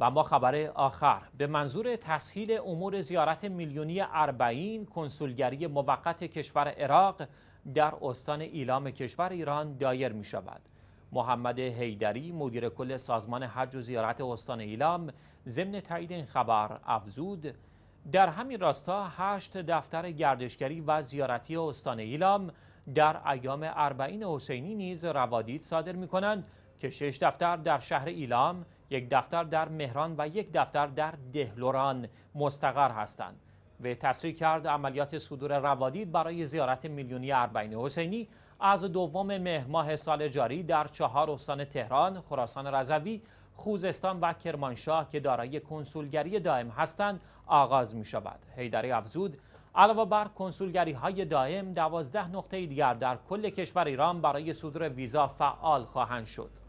و ما خبر آخر به منظور تسهیل امور زیارت میلیونی اربعین کنسولگری موقت کشور عراق در استان ایلام کشور ایران دایر می شود محمد حیدری مدیر کل سازمان حج و زیارت استان ایلام ضمن تایید این خبر افزود در همین راستا هشت دفتر گردشگری و زیارتی استان ایلام در ایام اربعین حسینی نیز روادید صادر می کنند که شش دفتر در شهر ایلام، یک دفتر در مهران و یک دفتر در دهلوران مستقر هستند. و تصریح کرد عملیات صدور روادید برای زیارت میلیونی اربعین حسینی از دوم ماه سال جاری در چهار استان تهران، خراسان رضوی، خوزستان و کرمانشاه که دارای کنسولگری دائم هستند آغاز می شود. حیدری افزود علاوه بر کنسولگری های دائم دوازده نقطه دیگر در کل کشور ایران برای صدور ویزا فعال خواهند شد.